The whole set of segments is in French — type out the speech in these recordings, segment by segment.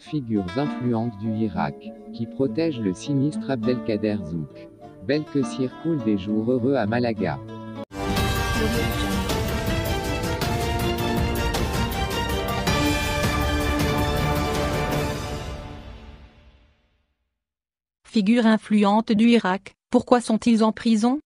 figures influentes du Irak, qui protègent le sinistre Abdelkader Zouk. Belle que circule des jours heureux à Malaga. Figures influentes du Irak, pourquoi sont-ils en prison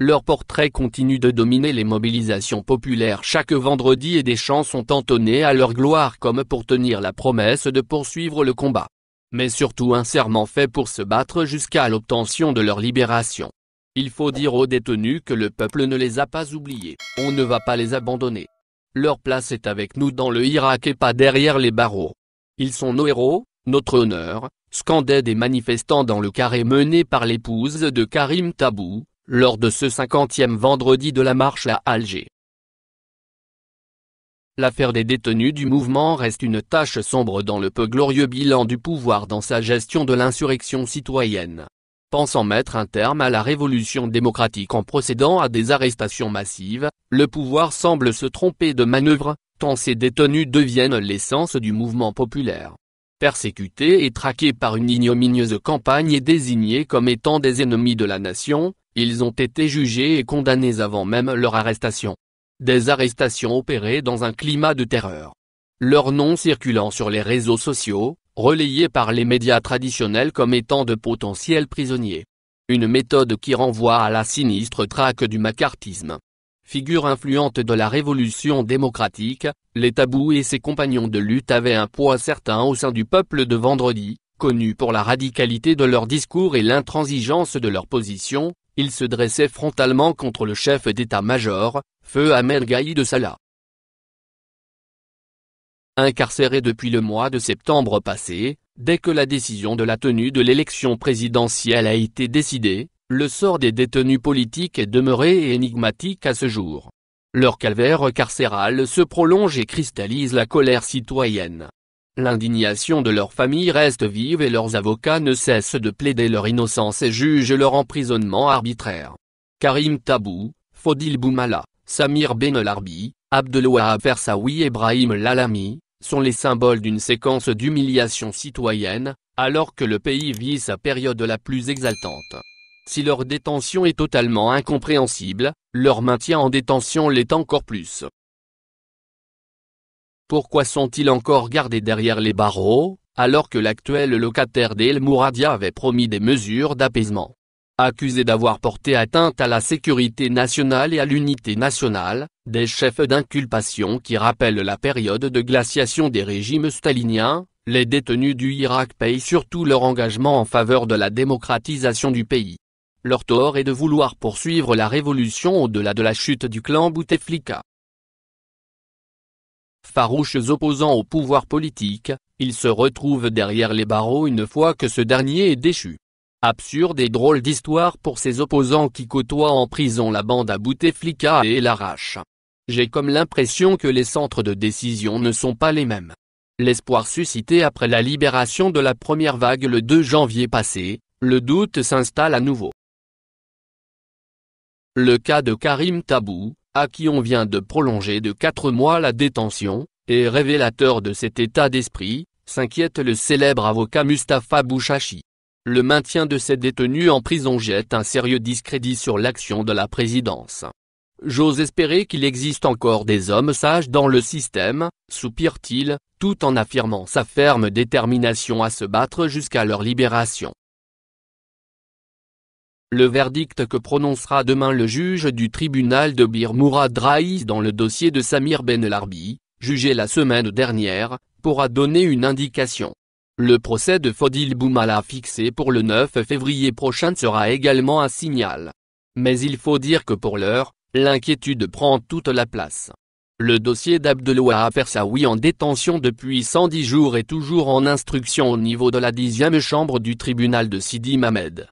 leur portrait continue de dominer les mobilisations populaires chaque vendredi et des chants sont entonnés à leur gloire comme pour tenir la promesse de poursuivre le combat. Mais surtout un serment fait pour se battre jusqu'à l'obtention de leur libération. Il faut dire aux détenus que le peuple ne les a pas oubliés, on ne va pas les abandonner. Leur place est avec nous dans le Irak et pas derrière les barreaux. Ils sont nos héros, notre honneur, scandaient des manifestants dans le carré mené par l'épouse de Karim Tabou, lors de ce 50e vendredi de la marche à Alger. L'affaire des détenus du mouvement reste une tache sombre dans le peu glorieux bilan du pouvoir dans sa gestion de l'insurrection citoyenne. Pensant mettre un terme à la révolution démocratique en procédant à des arrestations massives, le pouvoir semble se tromper de manœuvre, tant ces détenus deviennent l'essence du mouvement populaire. Persécutés et traqués par une ignominieuse campagne et désignés comme étant des ennemis de la nation, ils ont été jugés et condamnés avant même leur arrestation. Des arrestations opérées dans un climat de terreur. Leurs noms circulant sur les réseaux sociaux, relayés par les médias traditionnels comme étant de potentiels prisonniers. Une méthode qui renvoie à la sinistre traque du macartisme. Figure influente de la révolution démocratique, les tabous et ses compagnons de lutte avaient un poids certain au sein du peuple de vendredi, connu pour la radicalité de leurs discours et l'intransigeance de leur position, il se dressait frontalement contre le chef d'état-major, Feu Amel Gaï de Salah. Incarcéré depuis le mois de septembre passé, dès que la décision de la tenue de l'élection présidentielle a été décidée, le sort des détenus politiques est demeuré énigmatique à ce jour. Leur calvaire carcéral se prolonge et cristallise la colère citoyenne. L'indignation de leur famille reste vive et leurs avocats ne cessent de plaider leur innocence et jugent leur emprisonnement arbitraire. Karim Tabou, Fodil Boumala, Samir Ben Benelarbi, Abdeloua Fersaoui et Brahim Lalami, sont les symboles d'une séquence d'humiliation citoyenne, alors que le pays vit sa période la plus exaltante. Si leur détention est totalement incompréhensible, leur maintien en détention l'est encore plus. Pourquoi sont-ils encore gardés derrière les barreaux, alors que l'actuel locataire d'El Mouradia avait promis des mesures d'apaisement Accusés d'avoir porté atteinte à la sécurité nationale et à l'unité nationale, des chefs d'inculpation qui rappellent la période de glaciation des régimes staliniens, les détenus du Irak payent surtout leur engagement en faveur de la démocratisation du pays. Leur tort est de vouloir poursuivre la révolution au-delà de la chute du clan Bouteflika. Farouches opposants au pouvoir politique, ils se retrouvent derrière les barreaux une fois que ce dernier est déchu. Absurde et drôle d'histoire pour ces opposants qui côtoient en prison la bande à Bouteflika et l'arrache. J'ai comme l'impression que les centres de décision ne sont pas les mêmes. L'espoir suscité après la libération de la première vague le 2 janvier passé, le doute s'installe à nouveau. Le cas de Karim Tabou, à qui on vient de prolonger de quatre mois la détention, et révélateur de cet état d'esprit, s'inquiète le célèbre avocat Mustapha Bouchachi. Le maintien de ces détenus en prison jette un sérieux discrédit sur l'action de la présidence. J'ose espérer qu'il existe encore des hommes sages dans le système, soupire-t-il, tout en affirmant sa ferme détermination à se battre jusqu'à leur libération. Le verdict que prononcera demain le juge du tribunal de Bir Mourad Raïs dans le dossier de Samir Ben Larbi, jugé la semaine dernière, pourra donner une indication. Le procès de Fodil Boumala fixé pour le 9 février prochain sera également un signal. Mais il faut dire que pour l'heure, l'inquiétude prend toute la place. Le dossier d'Abdeloua Fersaoui en détention depuis 110 jours est toujours en instruction au niveau de la 10e chambre du tribunal de Sidi Mamed.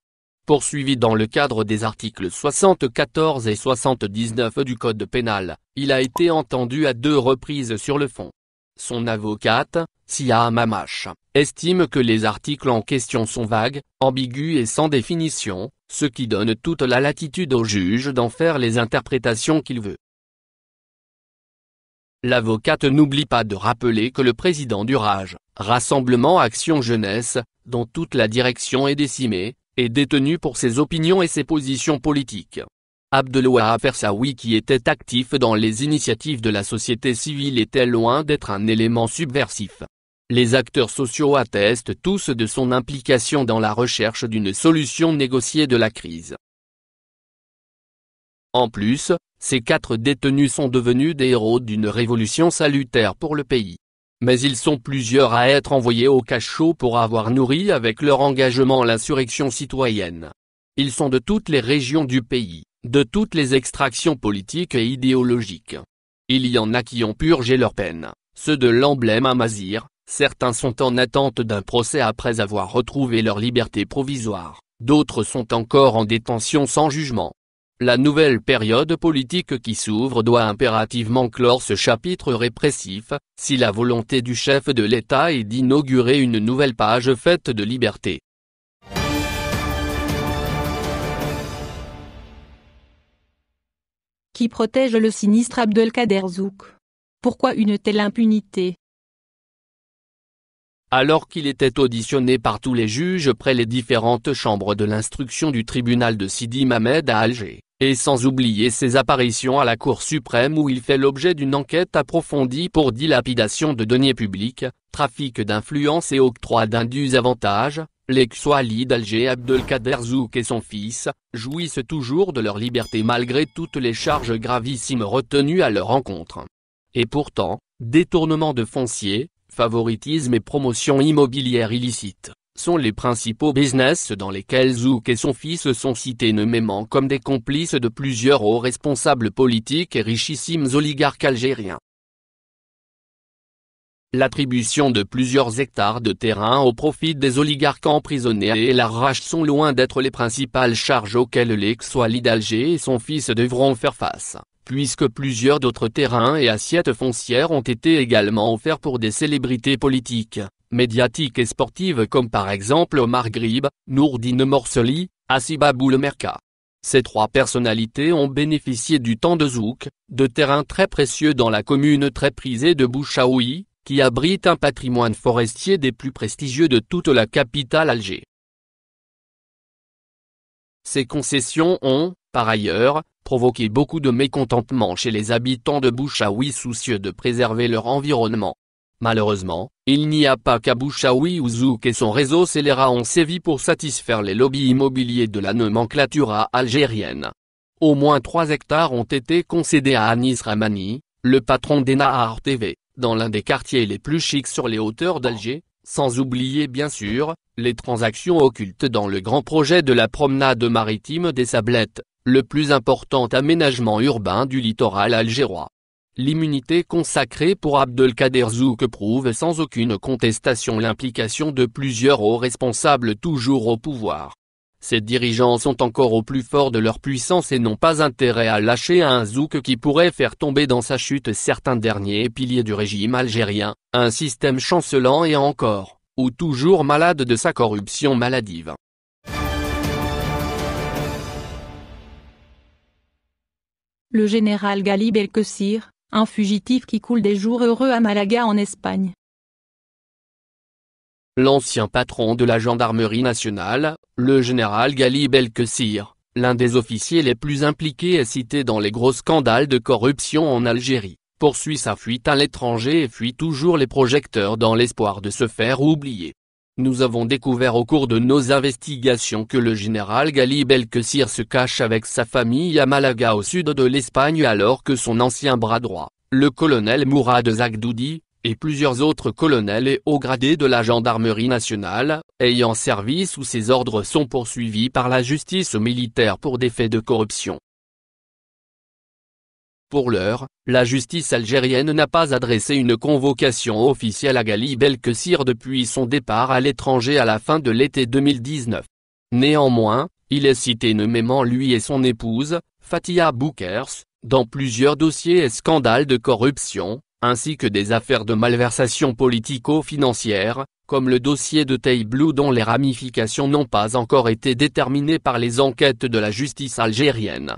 Poursuivi dans le cadre des articles 74 et 79 du Code pénal, il a été entendu à deux reprises sur le fond. Son avocate, Sia Mamache, estime que les articles en question sont vagues, ambigus et sans définition, ce qui donne toute la latitude au juge d'en faire les interprétations qu'il veut. L'avocate n'oublie pas de rappeler que le président du RAGE, Rassemblement Action Jeunesse, dont toute la direction est décimée, est détenu pour ses opinions et ses positions politiques. Abdeloua Fersaoui qui était actif dans les initiatives de la société civile était loin d'être un élément subversif. Les acteurs sociaux attestent tous de son implication dans la recherche d'une solution négociée de la crise. En plus, ces quatre détenus sont devenus des héros d'une révolution salutaire pour le pays mais ils sont plusieurs à être envoyés au cachot pour avoir nourri avec leur engagement l'insurrection citoyenne. Ils sont de toutes les régions du pays, de toutes les extractions politiques et idéologiques. Il y en a qui ont purgé leur peine, ceux de l'emblème Amazir, certains sont en attente d'un procès après avoir retrouvé leur liberté provisoire, d'autres sont encore en détention sans jugement. La nouvelle période politique qui s'ouvre doit impérativement clore ce chapitre répressif, si la volonté du chef de l'État est d'inaugurer une nouvelle page faite de liberté. Qui protège le sinistre Abdelkader Zouk Pourquoi une telle impunité alors qu'il était auditionné par tous les juges près les différentes chambres de l'instruction du tribunal de Sidi Mamed à Alger, et sans oublier ses apparitions à la Cour suprême où il fait l'objet d'une enquête approfondie pour dilapidation de deniers publics, trafic d'influence et octroi d'indus avantages, les wali d'Alger Abdelkader Zouk et son fils, jouissent toujours de leur liberté malgré toutes les charges gravissimes retenues à leur encontre. Et pourtant, détournement de foncier, favoritisme et promotion immobilière illicite, sont les principaux business dans lesquels Zouk et son fils sont cités nommément comme des complices de plusieurs hauts responsables politiques et richissimes oligarques algériens. L'attribution de plusieurs hectares de terrain au profit des oligarques emprisonnés et l'arrache sont loin d'être les principales charges auxquelles lex d'Alger et son fils devront faire face, puisque plusieurs d'autres terrains et assiettes foncières ont été également offerts pour des célébrités politiques médiatiques et sportives comme par exemple Omar Grib, Nourdine Morceli, Asiba Boulmerka. Ces trois personnalités ont bénéficié du temps de Zouk, de terrain très précieux dans la commune très prisée de Bouchaoui, qui abrite un patrimoine forestier des plus prestigieux de toute la capitale Alger. Ces concessions ont, par ailleurs, provoqué beaucoup de mécontentement chez les habitants de Bouchaoui soucieux de préserver leur environnement. Malheureusement, il n'y a pas qu'Abouchaoui ou et son réseau scélérat ont sévi pour satisfaire les lobbies immobiliers de la nomenclature algérienne. Au moins 3 hectares ont été concédés à Anis Ramani, le patron Nahar TV, dans l'un des quartiers les plus chics sur les hauteurs d'Alger, sans oublier bien sûr, les transactions occultes dans le grand projet de la promenade maritime des Sablettes, le plus important aménagement urbain du littoral algérois. L'immunité consacrée pour Abdelkader Zouk prouve sans aucune contestation l'implication de plusieurs hauts responsables toujours au pouvoir. Ces dirigeants sont encore au plus fort de leur puissance et n'ont pas intérêt à lâcher un Zouk qui pourrait faire tomber dans sa chute certains derniers piliers du régime algérien, un système chancelant et encore, ou toujours malade de sa corruption maladive. Le général Ghali el un fugitif qui coule des jours heureux à Malaga en Espagne. L'ancien patron de la gendarmerie nationale, le général Gali Belkessir, l'un des officiers les plus impliqués et cités dans les gros scandales de corruption en Algérie, poursuit sa fuite à l'étranger et fuit toujours les projecteurs dans l'espoir de se faire oublier. Nous avons découvert au cours de nos investigations que le général Gali Belkessir se cache avec sa famille à Malaga au sud de l'Espagne alors que son ancien bras droit, le colonel Mourad Zagdoudi, et plusieurs autres colonels et hauts gradés de la gendarmerie nationale, ayant servi sous ses ordres sont poursuivis par la justice militaire pour des faits de corruption. Pour l'heure, la justice algérienne n'a pas adressé une convocation officielle à Gali Belkessir depuis son départ à l'étranger à la fin de l'été 2019. Néanmoins, il est cité nommément lui et son épouse, Fatia Boukers, dans plusieurs dossiers et scandales de corruption, ainsi que des affaires de malversation politico-financière, comme le dossier de Tay Blue dont les ramifications n'ont pas encore été déterminées par les enquêtes de la justice algérienne.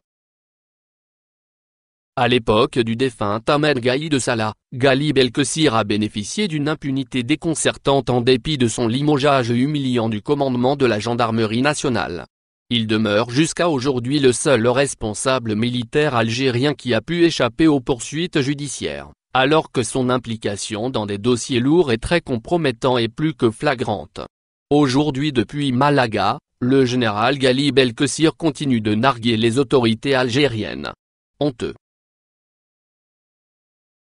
À l'époque du défunt Ahmed Gaï de Salah, Ghalib El-Kessir a bénéficié d'une impunité déconcertante en dépit de son limogeage humiliant du commandement de la gendarmerie nationale. Il demeure jusqu'à aujourd'hui le seul responsable militaire algérien qui a pu échapper aux poursuites judiciaires, alors que son implication dans des dossiers lourds et très compromettants est plus que flagrante. Aujourd'hui depuis Malaga, le général Galib El-Kessir continue de narguer les autorités algériennes. Honteux.